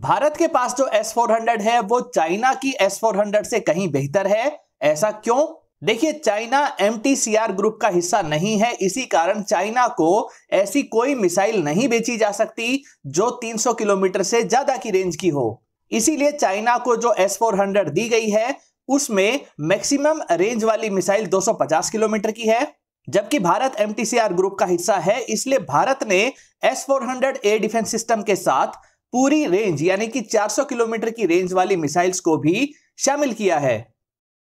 भारत के पास जो S four hundred है वो चाइना की एस फोर हंड्रेड से कहीं बेहतर है ऐसा क्यों देखिए चाइना एम ग्रुप का हिस्सा नहीं है इसी कारण चाइना को ऐसी कोई मिसाइल नहीं बेची जा सकती जो 300 किलोमीटर से ज्यादा की रेंज की हो इसीलिए चाइना को जो एस दी गई है उसमें मैक्सिमम रेंज वाली मिसाइल 250 किलोमीटर की है जबकि भारत एम ग्रुप का हिस्सा है इसलिए भारत ने S four air defence system के साथ पूरी रेंज यानी कि 400 किलोमीटर की रेंज वाली मिसाइल्स को भी शामिल किया है